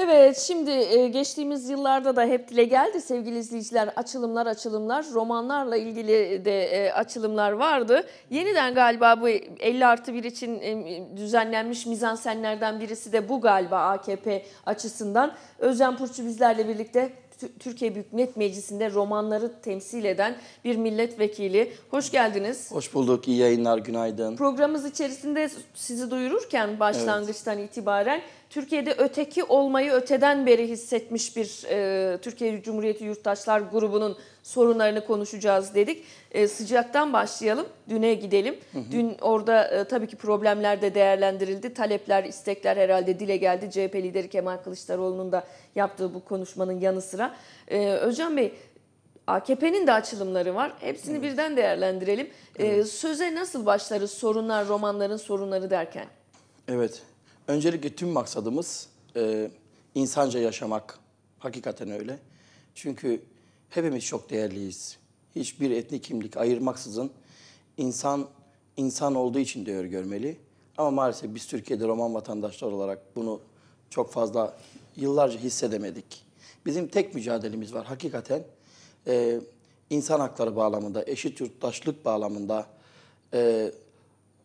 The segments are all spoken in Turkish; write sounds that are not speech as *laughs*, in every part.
Evet şimdi e, geçtiğimiz yıllarda da hep dile geldi sevgili izleyiciler açılımlar açılımlar romanlarla ilgili de e, açılımlar vardı. Yeniden galiba bu 50 artı 1 için e, düzenlenmiş mizansenlerden birisi de bu galiba AKP açısından. Özcan Purçu bizlerle birlikte Türkiye Büyük Millet Meclisi'nde romanları temsil eden bir milletvekili. Hoş geldiniz. Hoş bulduk. İyi yayınlar. Günaydın. Programımız içerisinde sizi duyururken başlangıçtan evet. itibaren Türkiye'de öteki olmayı öteden beri hissetmiş bir e, Türkiye Cumhuriyeti Yurttaşlar grubunun sorunlarını konuşacağız dedik. E, sıcaktan başlayalım, düne gidelim. Hı hı. Dün orada e, tabii ki problemler de değerlendirildi. Talepler, istekler herhalde dile geldi. CHP lideri Kemal Kılıçdaroğlu'nun da yaptığı bu konuşmanın yanı sıra. E, Özcan Bey, AKP'nin de açılımları var. Hepsini evet. birden değerlendirelim. E, evet. söze nasıl başlarız sorunlar, romanların sorunları derken? Evet, öncelikle tüm maksadımız e, insanca yaşamak. Hakikaten öyle. Çünkü Hepimiz çok değerliyiz. Hiçbir etnik kimlik ayırmaksızın insan insan olduğu için değer görmeli. Ama maalesef biz Türkiye'de Roman vatandaşlar olarak bunu çok fazla yıllarca hissedemedik. Bizim tek mücadelemiz var hakikaten. E, insan hakları bağlamında, eşit yurttaşlık bağlamında, e,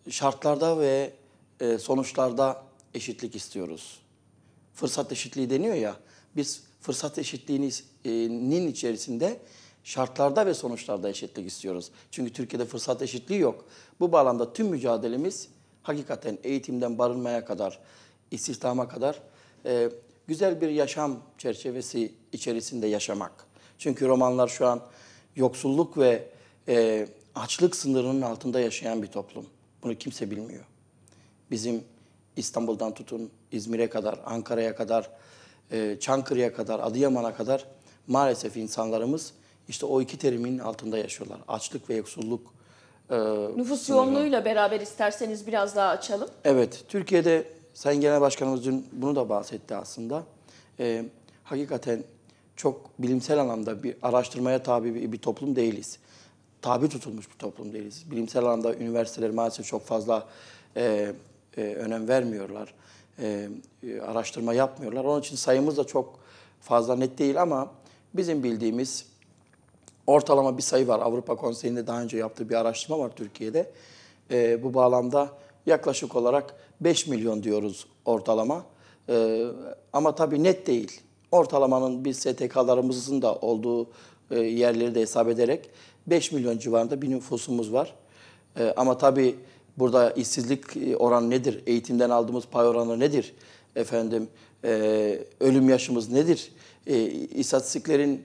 şartlarda ve e, sonuçlarda eşitlik istiyoruz. Fırsat eşitliği deniyor ya, biz fırsat eşitliğini nin içerisinde şartlarda ve sonuçlarda eşitlik istiyoruz. Çünkü Türkiye'de fırsat eşitliği yok. Bu bağlamda tüm mücadelemiz hakikaten eğitimden barınmaya kadar, istihdama kadar e, güzel bir yaşam çerçevesi içerisinde yaşamak. Çünkü romanlar şu an yoksulluk ve e, açlık sınırının altında yaşayan bir toplum. Bunu kimse bilmiyor. Bizim İstanbul'dan tutun İzmir'e kadar, Ankara'ya kadar, e, Çankırı'ya kadar, Adıyaman'a kadar maalesef insanlarımız işte o iki terimin altında yaşıyorlar. Açlık ve yoksulluk. E, Nüfus sınırı. yoğunluğuyla beraber isterseniz biraz daha açalım. Evet, Türkiye'de Sayın Genel Başkanımız dün bunu da bahsetti aslında. E, hakikaten çok bilimsel anlamda bir araştırmaya tabi bir, bir toplum değiliz. Tabi tutulmuş bir toplum değiliz. Bilimsel anlamda üniversiteler maalesef çok fazla e, e, önem vermiyorlar. E, e, araştırma yapmıyorlar. Onun için sayımız da çok fazla net değil ama Bizim bildiğimiz ortalama bir sayı var. Avrupa Konseyi'nde daha önce yaptığı bir araştırma var Türkiye'de. E, bu bağlamda yaklaşık olarak 5 milyon diyoruz ortalama. E, ama tabii net değil. Ortalamanın bir STK'larımızın da olduğu e, yerleri de hesap ederek 5 milyon civarında bir nüfusumuz var. E, ama tabii burada işsizlik e, oranı nedir? Eğitimden aldığımız pay oranı nedir? Efendim e, ölüm yaşımız nedir? E, istatistiklerin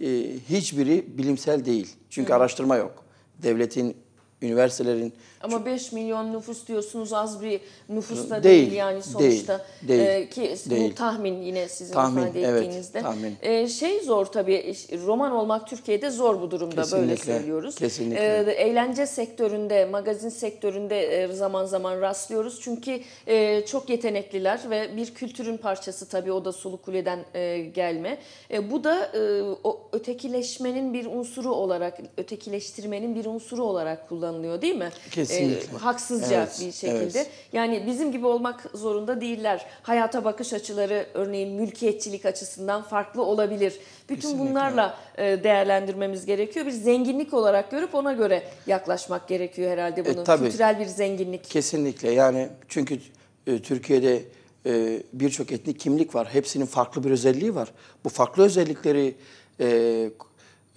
e, hiçbiri bilimsel değil. Çünkü Hı. araştırma yok. Devletin üniversitelerin... Ama 5 milyon nüfus diyorsunuz az bir nüfus da değil, değil yani sonuçta. Değil, değil, ee, ki değil. bu tahmin yine sizin tahmin, ifade evet, Tahmin. Ee, şey zor tabii roman olmak Türkiye'de zor bu durumda kesinlikle, böyle söylüyoruz. Kesinlikle. Ee, eğlence sektöründe, magazin sektöründe e, zaman zaman rastlıyoruz. Çünkü e, çok yetenekliler ve bir kültürün parçası tabii o da Sulu Kule'den e, gelme. E, bu da e, o ötekileşmenin bir unsuru olarak, ötekileştirmenin bir unsuru olarak kullanılıyor kullanılıyor değil mi? Kesinlikle. E, haksızca evet, bir şekilde. Evet. Yani bizim gibi olmak zorunda değiller. Hayata bakış açıları örneğin mülkiyetçilik açısından farklı olabilir. Bütün Kesinlikle. bunlarla e, değerlendirmemiz gerekiyor. Bir zenginlik olarak görüp ona göre yaklaşmak gerekiyor herhalde e, bunu. E, tabii. Kültürel bir zenginlik. Kesinlikle yani çünkü e, Türkiye'de e, birçok etnik kimlik var. Hepsinin farklı bir özelliği var. Bu farklı özellikleri e, e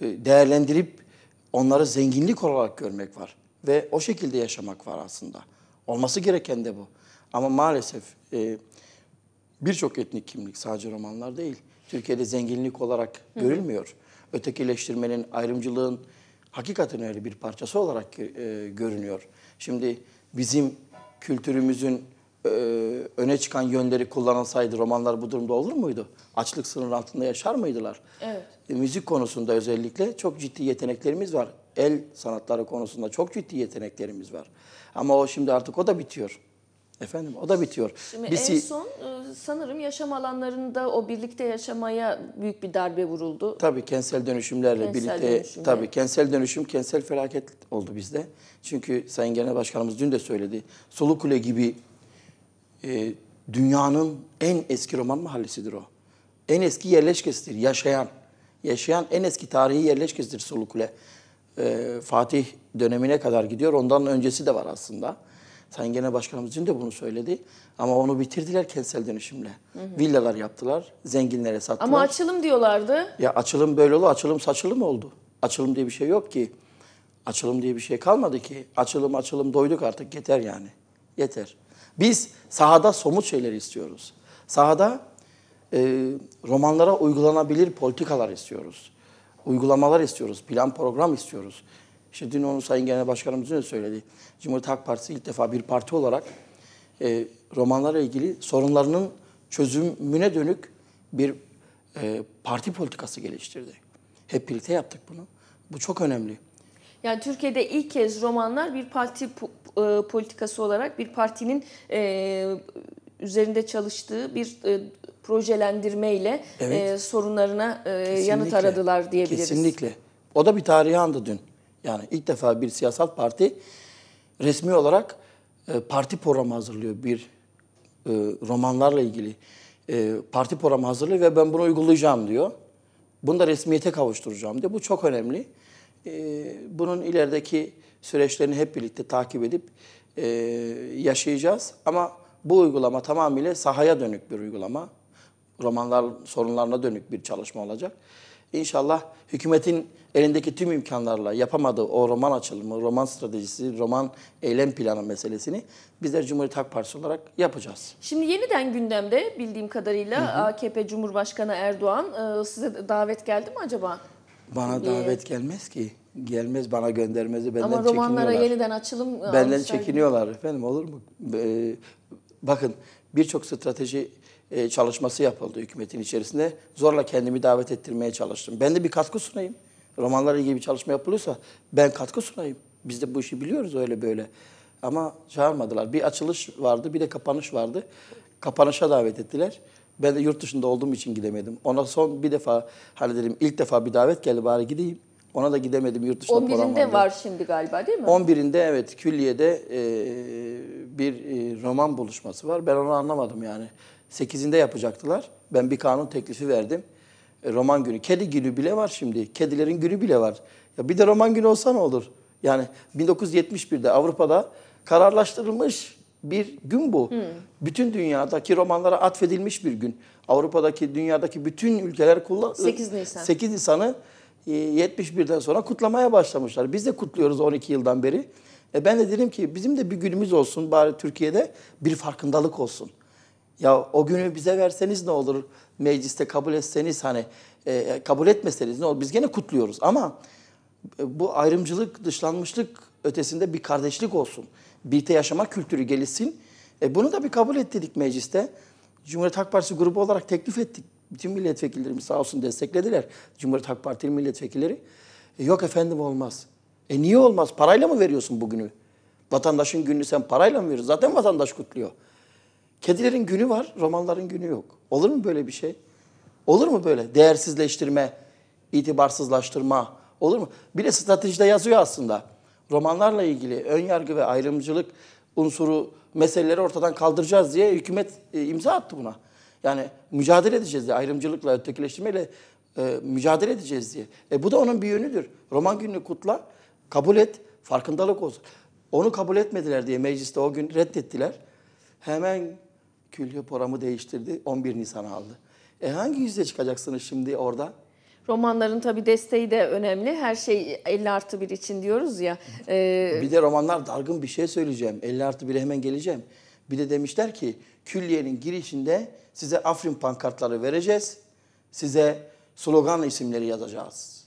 değerlendirip onları zenginlik olarak görmek var ve o şekilde yaşamak var aslında. Olması gereken de bu. Ama maalesef e, birçok etnik kimlik sadece romanlar değil. Türkiye'de zenginlik olarak Hı -hı. görülmüyor. Ötekileştirmenin, ayrımcılığın hakikaten öyle bir parçası olarak e, görünüyor. Şimdi bizim kültürümüzün e, öne çıkan yönleri kullanılsaydı romanlar bu durumda olur muydu? Açlık sınır altında yaşar mıydılar? Evet. E, müzik konusunda özellikle çok ciddi yeteneklerimiz var el sanatları konusunda çok ciddi yeteneklerimiz var. Ama o şimdi artık o da bitiyor. Efendim o da bitiyor. Şimdi Bisi, en son e, sanırım yaşam alanlarında o birlikte yaşamaya büyük bir darbe vuruldu. Tabii kentsel dönüşümlerle kentsel birlikte dönüşümle. tabii kentsel dönüşüm kentsel felaket oldu bizde. Çünkü Sayın Genel Başkanımız dün de söyledi. Solukule gibi e, dünyanın en eski roman mahallesidir o. En eski yerleşkesidir yaşayan. Yaşayan en eski tarihi yerleşkesidir Solukule. E, Fatih dönemine kadar gidiyor. Ondan öncesi de var aslında. Sayın Genel Başkanımız için de bunu söyledi. Ama onu bitirdiler kentsel dönüşümle. Hı hı. Villalar yaptılar, zenginlere sattılar. Ama açılım diyorlardı. Ya açılım böyle oldu, açılım saçılım oldu. Açılım diye bir şey yok ki. Açılım diye bir şey kalmadı ki. Açılım açılım doyduk artık yeter yani. Yeter. Biz sahada somut şeyler istiyoruz. Sahada e, romanlara uygulanabilir politikalar istiyoruz uygulamalar istiyoruz, plan program istiyoruz. İşte dün onu Sayın Genel Başkanımızın da söyledi. Cumhuriyet Halk Partisi ilk defa bir parti olarak e, romanlarla ilgili sorunlarının çözümüne dönük bir e, parti politikası geliştirdi. Hep birlikte yaptık bunu. Bu çok önemli. Yani Türkiye'de ilk kez romanlar bir parti e, politikası olarak bir partinin e, üzerinde çalıştığı bir e, projelendirmeyle evet. e, sorunlarına e, yanıt aradılar diyebiliriz. Kesinlikle. O da bir tarihi andı dün. Yani ilk defa bir siyasal parti resmi olarak e, parti programı hazırlıyor. Bir e, romanlarla ilgili e, parti programı hazırlıyor ve ben bunu uygulayacağım diyor. Bunu da resmiyete kavuşturacağım diyor. Bu çok önemli. E, bunun ilerideki süreçlerini hep birlikte takip edip e, yaşayacağız. Ama bu uygulama tamamıyla sahaya dönük bir uygulama. Romanlar sorunlarına dönük bir çalışma olacak. İnşallah hükümetin elindeki tüm imkanlarla yapamadığı o roman açılımı, roman stratejisi, roman eylem planı meselesini bizler Cumhuriyet Halk Partisi olarak yapacağız. Şimdi yeniden gündemde bildiğim kadarıyla hı hı. AKP Cumhurbaşkanı Erdoğan e, size davet geldi mi acaba? Bana davet gelmez ki. Gelmez bana göndermezi benden Ama çekiniyorlar. romanlara yeniden açılım... E, benden çekiniyorlar efendim olur mu? Bakın birçok strateji e, çalışması yapıldı hükümetin içerisinde. Zorla kendimi davet ettirmeye çalıştım. Ben de bir katkı sunayım. Romanlarla ilgili bir çalışma yapılıyorsa ben katkı sunayım. Biz de bu işi biliyoruz öyle böyle. Ama çağırmadılar. Bir açılış vardı, bir de kapanış vardı. Kapanışa davet ettiler. Ben de yurt dışında olduğum için gidemedim. Ona son bir defa hani dedim ilk defa bir davet geldi bari gideyim. Ona da gidemedim yurt dışında 11'inde program vardı. var şimdi galiba değil mi? 11'inde evet külliyede e, bir e, roman buluşması var. Ben onu anlamadım yani. 8'inde yapacaktılar. Ben bir kanun teklifi verdim. E, roman günü. Kedi günü bile var şimdi. Kedilerin günü bile var. Ya bir de roman günü olsa ne olur? Yani 1971'de Avrupa'da kararlaştırılmış bir gün bu. Hmm. Bütün dünyadaki romanlara atfedilmiş bir gün. Avrupa'daki, dünyadaki bütün ülkeler kullan 8 Nisan. 8 Nisan'ı 71'den ee, sonra kutlamaya başlamışlar. Biz de kutluyoruz 12 yıldan beri. E ben de dedim ki bizim de bir günümüz olsun bari Türkiye'de bir farkındalık olsun. Ya o günü bize verseniz ne olur? Mecliste kabul etseniz hani e, kabul etmeseniz ne olur? Biz gene kutluyoruz ama e, bu ayrımcılık, dışlanmışlık ötesinde bir kardeşlik olsun. Birlikte yaşama kültürü gelişsin. E, bunu da bir kabul ettik mecliste. Cumhuriyet Halk Partisi grubu olarak teklif ettik. Bütün milletvekillerimiz sağ olsun desteklediler. Cumhuriyet Halk Partili milletvekilleri. E, yok efendim olmaz. E niye olmaz? Parayla mı veriyorsun bugünü? Vatandaşın gününü sen parayla mı veriyorsun? Zaten vatandaş kutluyor. Kedilerin günü var, romanların günü yok. Olur mu böyle bir şey? Olur mu böyle? Değersizleştirme, itibarsızlaştırma olur mu? Bir de stratejide yazıyor aslında. Romanlarla ilgili ön yargı ve ayrımcılık unsuru meseleleri ortadan kaldıracağız diye hükümet e, imza attı buna. Yani mücadele edeceğiz diye, ayrımcılıkla, ötekileştirmeyle e, mücadele edeceğiz diye. E, bu da onun bir yönüdür. Roman gününü kutla, kabul et, farkındalık olsun. Onu kabul etmediler diye mecliste o gün reddettiler. Hemen külliye programı değiştirdi, 11 Nisan aldı. E hangi yüzde çıkacaksınız şimdi orada? Romanların tabii desteği de önemli. Her şey 50 artı 1 için diyoruz ya. E... Bir de romanlar dargın bir şey söyleyeceğim. 50 artı 1'e hemen geleceğim. Bir de demişler ki külliyenin girişinde size Afrin pankartları vereceğiz. Size slogan isimleri yazacağız.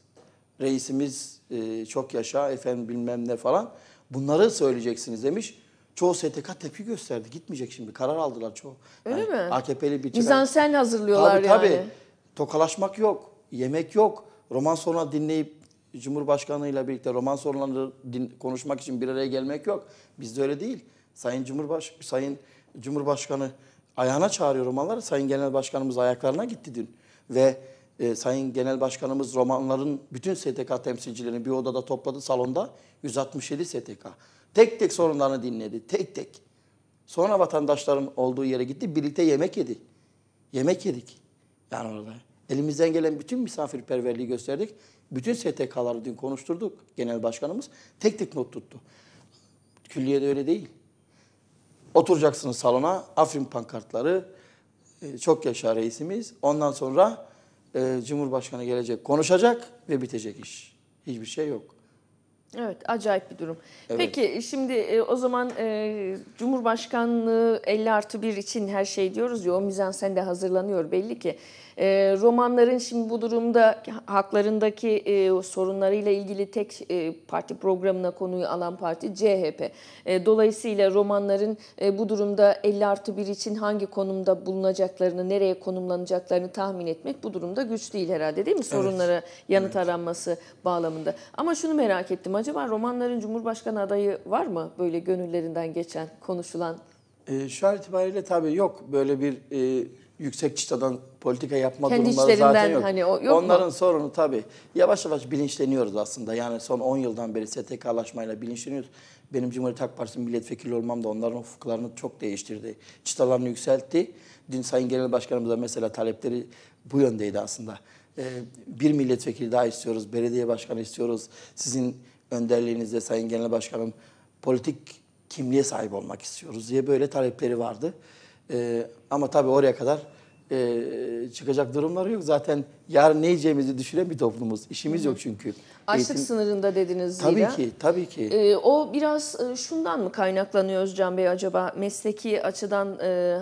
Reisimiz e, çok yaşa efendim bilmem ne falan. Bunları söyleyeceksiniz demiş. Çoğu STK tepki gösterdi. Gitmeyecek şimdi. Karar aldılar çoğu. Öyle yani mi? AKP'li bir Mizansen hazırlıyorlar tabii, yani. Tabii Tokalaşmak yok. Yemek yok. Roman sonra dinleyip Cumhurbaşkanı birlikte roman sorunlarını konuşmak için bir araya gelmek yok. Bizde öyle değil. Sayın Cumhurbaş Sayın Cumhurbaşkanı ayağına çağırıyorum, romanları. Sayın Genel Başkanımız ayaklarına gitti dün ve e, Sayın Genel Başkanımız romanların bütün STK temsilcilerini bir odada topladı salonda 167 STK. Tek tek sorunlarını dinledi. Tek tek. Sonra vatandaşların olduğu yere gitti. Birlikte yemek yedi. Yemek yedik. Yani orada. Elimizden gelen bütün misafirperverliği gösterdik. Bütün STK'ları dün konuşturduk. Genel başkanımız tek tek not tuttu. de öyle değil. Oturacaksınız salona. Afrin pankartları. Ee, çok yaşa reisimiz. Ondan sonra e, Cumhurbaşkanı gelecek konuşacak ve bitecek iş. Hiçbir şey yok. Evet acayip bir durum. Evet. Peki şimdi e, o zaman e, Cumhurbaşkanlığı 50 artı 1 için her şey diyoruz ya o müzen sen de hazırlanıyor belli ki. E, romanların şimdi bu durumda haklarındaki e, sorunlarıyla ilgili tek e, parti programına konuyu alan parti CHP. E, dolayısıyla romanların e, bu durumda 50 artı 1 için hangi konumda bulunacaklarını, nereye konumlanacaklarını tahmin etmek bu durumda güç değil herhalde değil mi? Sorunlara evet. yanıt evet. aranması bağlamında. Ama şunu merak ettim. Acaba romanların Cumhurbaşkanı adayı var mı böyle gönüllerinden geçen, konuşulan? E, şu an itibariyle tabii yok böyle bir e, yüksek çıtadan politika yapma Kendi durumları zaten yok. Hani o, yok Onların mu? sorunu tabii. Yavaş yavaş bilinçleniyoruz aslında. Yani son 10 yıldan beri STK'laşmayla bilinçleniyoruz. Benim Cumhuriyet Halk Partisi milletvekili olmam da onların ufuklarını çok değiştirdi. Çıtalarını yükseltti. Dün Sayın Genel Başkanımız da mesela talepleri bu yöndeydi aslında. Ee, bir milletvekili daha istiyoruz, belediye başkanı istiyoruz. Sizin önderliğinizde Sayın Genel Başkanım politik kimliğe sahip olmak istiyoruz diye böyle talepleri vardı. E, ama tabii oraya kadar e, çıkacak durumları yok. Zaten yarın ne yiyeceğimizi düşünen bir toplumuz. İşimiz Hı. yok çünkü. Açlık Eğitim... sınırında dediniz Tabii ki, tabii ki. E, o biraz e, şundan mı kaynaklanıyor Özcan Bey acaba? Mesleki açıdan... E,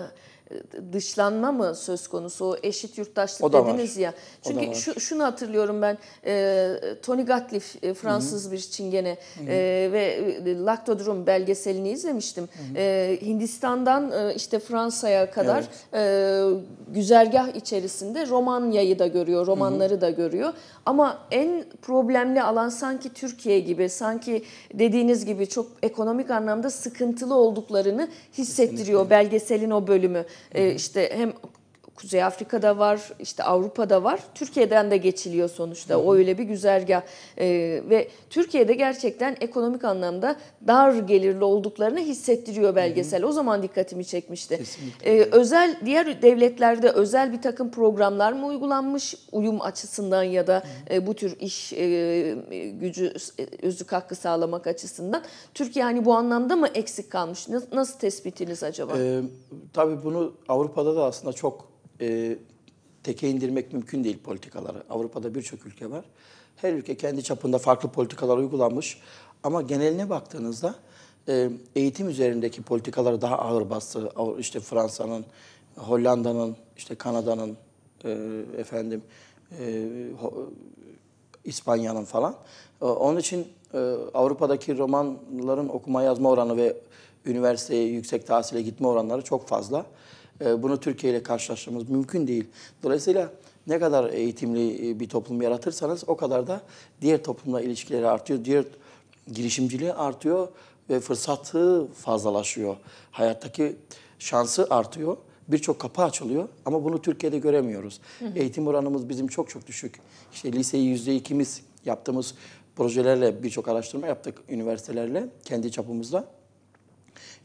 dışlanma mı söz konusu? O eşit yurttaşlık o dediniz var. ya. Çünkü şu, şunu hatırlıyorum ben. E, Tony Gatliff e, Fransız Hı-hı. bir çingene Hı -hı. E, ve Lactodrum belgeselini izlemiştim. Hı e, Hindistan'dan işte Fransa'ya kadar evet. güzergah içerisinde Romanya'yı da görüyor, romanları Hı-hı. da görüyor. Ama en problemli alan sanki Türkiye gibi, sanki dediğiniz gibi çok ekonomik anlamda sıkıntılı olduklarını hissettiriyor Kesinlikle. belgeselin o bölümü e, işte hem Kuzey Afrika'da var, işte Avrupa'da var. Türkiye'den de geçiliyor sonuçta. O öyle bir güzergah. E, ve Türkiye'de gerçekten ekonomik anlamda dar gelirli olduklarını hissettiriyor belgesel. Hı hı. O zaman dikkatimi çekmişti. E, özel diğer devletlerde özel bir takım programlar mı uygulanmış uyum açısından ya da e, bu tür iş e, gücü e, özlük hakkı sağlamak açısından Türkiye hani bu anlamda mı eksik kalmış? Nasıl tespitiniz acaba? E, tabii bunu Avrupa'da da aslında çok e, teke indirmek mümkün değil politikaları. Avrupa'da birçok ülke var. Her ülke kendi çapında farklı politikalar uygulanmış. Ama geneline baktığınızda e, eğitim üzerindeki politikaları daha ağır bastı. İşte Fransa'nın, Hollanda'nın, işte Kanada'nın, e, efendim e, İspanya'nın falan. E, onun için e, Avrupa'daki romanların okuma yazma oranı ve üniversiteye, yüksek tahsile gitme oranları çok fazla. Ee, bunu Türkiye ile karşılaştırmamız mümkün değil. Dolayısıyla ne kadar eğitimli e, bir toplum yaratırsanız o kadar da diğer toplumla ilişkileri artıyor, diğer girişimciliği artıyor ve fırsatı fazlalaşıyor. Hayattaki şansı artıyor. Birçok kapı açılıyor ama bunu Türkiye'de göremiyoruz. Hı hı. Eğitim oranımız bizim çok çok düşük. İşte liseyi yüzde ikimiz yaptığımız projelerle birçok araştırma yaptık üniversitelerle kendi çapımızda.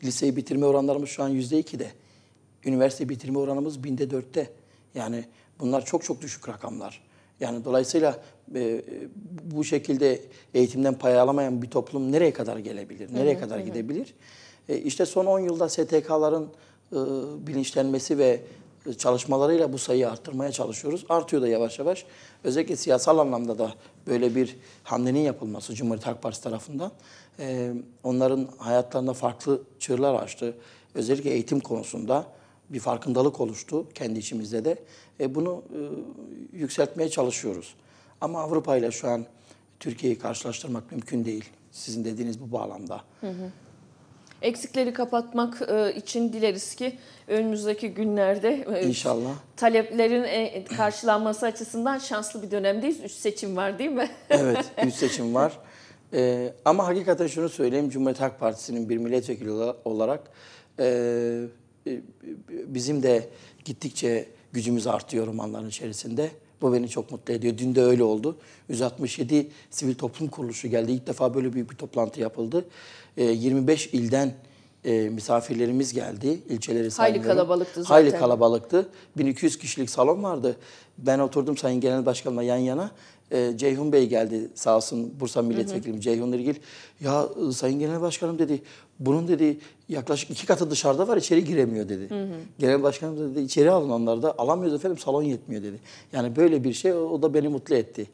Liseyi bitirme oranlarımız şu an yüzde ikide. de Üniversite bitirme oranımız binde dörtte. Yani bunlar çok çok düşük rakamlar. Yani dolayısıyla e, bu şekilde eğitimden pay alamayan bir toplum nereye kadar gelebilir, nereye evet, kadar evet. gidebilir? E, işte son 10 yılda STK'ların e, bilinçlenmesi ve çalışmalarıyla bu sayıyı arttırmaya çalışıyoruz. Artıyor da yavaş yavaş. Özellikle siyasal anlamda da böyle bir hamlenin yapılması Cumhuriyet Halk Partisi tarafından e, onların hayatlarında farklı çığırlar açtı. Özellikle eğitim konusunda bir farkındalık oluştu kendi içimizde de. E, bunu e, yükseltmeye çalışıyoruz. Ama Avrupa ile şu an Türkiye'yi karşılaştırmak mümkün değil. Sizin dediğiniz bu bağlamda. Hı hı. Eksikleri kapatmak e, için dileriz ki önümüzdeki günlerde e, inşallah taleplerin e, karşılanması açısından şanslı bir dönemdeyiz. Üç seçim var değil mi? *laughs* Evet, üç seçim var. ama hakikaten şunu söyleyeyim, Cumhuriyet Halk Partisi'nin bir milletvekili olarak e, bizim de gittikçe gücümüz artıyor romanların içerisinde. Bu beni çok mutlu ediyor. Dün de öyle oldu. 167 sivil toplum kuruluşu geldi. İlk defa böyle büyük bir toplantı yapıldı. 25 e, ilden e, misafirlerimiz geldi. İlçeleri saymıyorum. Hayli kalabalıktı zaten. Hayli kalabalıktı. 1200 kişilik salon vardı. Ben oturdum Sayın Genel Başkan'la yan yana e, Ceyhun Bey geldi sağ olsun Bursa Milletvekilim Ceyhun İrgil. Ya e, Sayın Genel Başkanım dedi bunun dedi yaklaşık iki katı dışarıda var içeri giremiyor dedi. Hı hı. Genel Başkanım dedi içeri alınanlar da alamıyoruz efendim salon yetmiyor dedi. Yani böyle bir şey o, o da beni mutlu etti.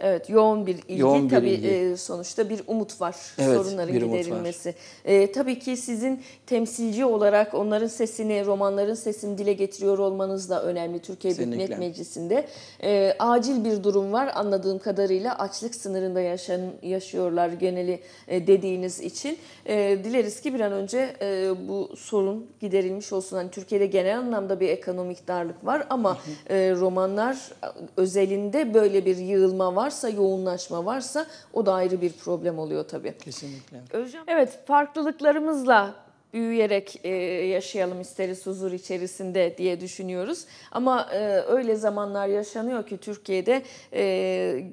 Evet yoğun bir ilgi yoğun bir tabii ilgi. E, sonuçta bir umut var evet, sorunların bir giderilmesi. E, tabii ki sizin temsilci olarak onların sesini, romanların sesini dile getiriyor olmanız da önemli Türkiye Büyük Millet Meclisi'nde. E, acil bir durum var anladığım kadarıyla açlık sınırında yaşan, yaşıyorlar geneli e, dediğiniz için. E, dileriz ki bir an önce e, bu sorun giderilmiş olsun. Hani Türkiye'de genel anlamda bir ekonomik darlık var ama e, romanlar özelinde böyle bir yığılma var varsa, yoğunlaşma varsa o da ayrı bir problem oluyor tabii. Kesinlikle. Özcan. Evet, farklılıklarımızla büyüyerek e, yaşayalım isteriz huzur içerisinde diye düşünüyoruz. Ama e, öyle zamanlar yaşanıyor ki Türkiye'de e,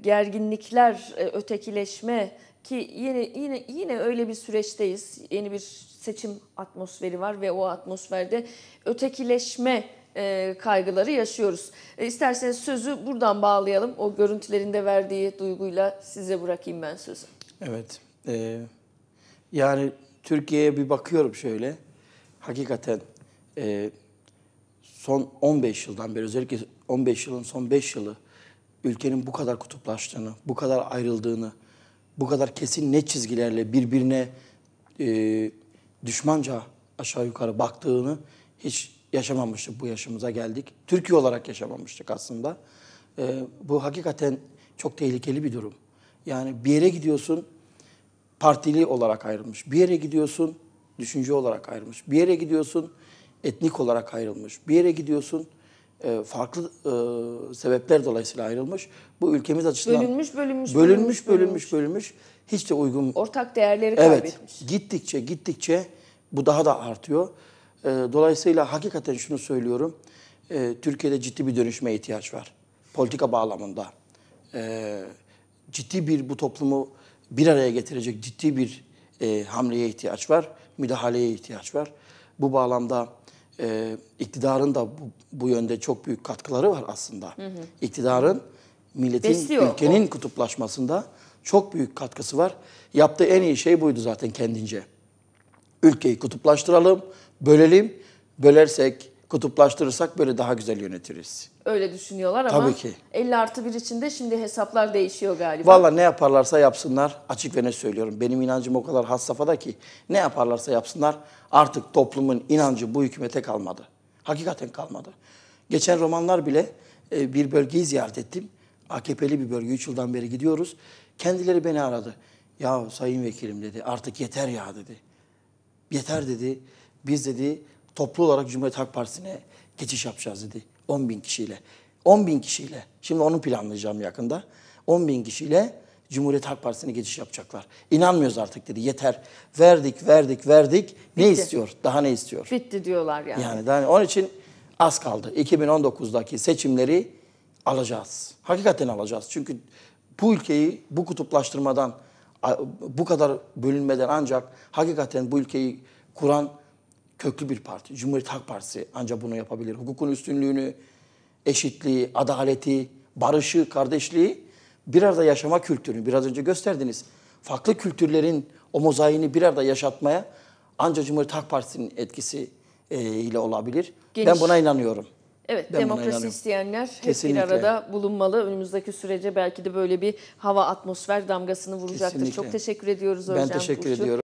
gerginlikler, e, ötekileşme ki yine yine yine öyle bir süreçteyiz. Yeni bir seçim atmosferi var ve o atmosferde ötekileşme e, kaygıları yaşıyoruz. E, isterseniz sözü buradan bağlayalım. O görüntülerinde verdiği duyguyla size bırakayım ben sözü. Evet. E, yani Türkiye'ye bir bakıyorum şöyle. Hakikaten e, son 15 yıldan beri özellikle 15 yılın son 5 yılı ülkenin bu kadar kutuplaştığını, bu kadar ayrıldığını, bu kadar kesin net çizgilerle birbirine e, düşmanca aşağı yukarı baktığını hiç yaşamamıştık bu yaşımıza geldik. Türkiye olarak yaşamamıştık aslında. E, bu hakikaten çok tehlikeli bir durum. Yani bir yere gidiyorsun partili olarak ayrılmış. Bir yere gidiyorsun düşünce olarak ayrılmış. Bir yere gidiyorsun etnik olarak ayrılmış. Bir yere gidiyorsun e, farklı e, sebepler dolayısıyla ayrılmış. Bu ülkemiz açısından bölünmüş bölünmüş bölünmüş bölünmüş bölünmüş, bölünmüş. hiç de uygun ortak değerleri kaybetmiş. Evet. Gittikçe gittikçe bu daha da artıyor. Ee, dolayısıyla hakikaten şunu söylüyorum. Ee, Türkiye'de ciddi bir dönüşme ihtiyaç var. Politika bağlamında. Ee, ciddi bir bu toplumu bir araya getirecek ciddi bir e, hamleye ihtiyaç var. Müdahaleye ihtiyaç var. Bu bağlamda e, iktidarın da bu, bu yönde çok büyük katkıları var aslında. İktidarın milletin, Besliyor ülkenin o. kutuplaşmasında çok büyük katkısı var. Yaptığı en iyi şey buydu zaten kendince. Ülkeyi kutuplaştıralım, Bölelim, bölersek, kutuplaştırırsak böyle daha güzel yönetiriz. Öyle düşünüyorlar ama Tabii ki. 50 artı 1 içinde şimdi hesaplar değişiyor galiba. Valla ne yaparlarsa yapsınlar açık ve ne söylüyorum. Benim inancım o kadar has ki ne yaparlarsa yapsınlar artık toplumun inancı bu hükümete kalmadı. Hakikaten kalmadı. Geçen romanlar bile e, bir bölgeyi ziyaret ettim. AKP'li bir bölge 3 yıldan beri gidiyoruz. Kendileri beni aradı. Ya sayın vekilim dedi artık yeter ya dedi. Yeter dedi biz dedi toplu olarak Cumhuriyet Halk Partisi'ne geçiş yapacağız dedi. 10 bin kişiyle. 10 bin kişiyle. Şimdi onu planlayacağım yakında. 10 bin kişiyle Cumhuriyet Halk Partisi'ne geçiş yapacaklar. İnanmıyoruz artık dedi. Yeter. Verdik, verdik, verdik. Bitti. Ne istiyor? Daha ne istiyor? Bitti diyorlar yani. Yani daha, onun için az kaldı. 2019'daki seçimleri alacağız. Hakikaten alacağız. Çünkü bu ülkeyi bu kutuplaştırmadan, bu kadar bölünmeden ancak hakikaten bu ülkeyi kuran köklü bir parti. Cumhuriyet Halk Partisi ancak bunu yapabilir. Hukukun üstünlüğünü, eşitliği, adaleti, barışı, kardeşliği bir arada yaşama kültürünü biraz önce gösterdiniz. Farklı kültürlerin o mozaiğini bir arada yaşatmaya ancak Cumhuriyet Halk Partisi'nin etkisi e, ile olabilir. Geniş. Ben buna inanıyorum. Evet, ben demokrasi isteyenler Kesinlikle. hep bir arada bulunmalı. Önümüzdeki sürece belki de böyle bir hava atmosfer damgasını vuracaktır. Kesinlikle. Çok teşekkür ediyoruz Özlem Ben teşekkür Burcu. ediyorum.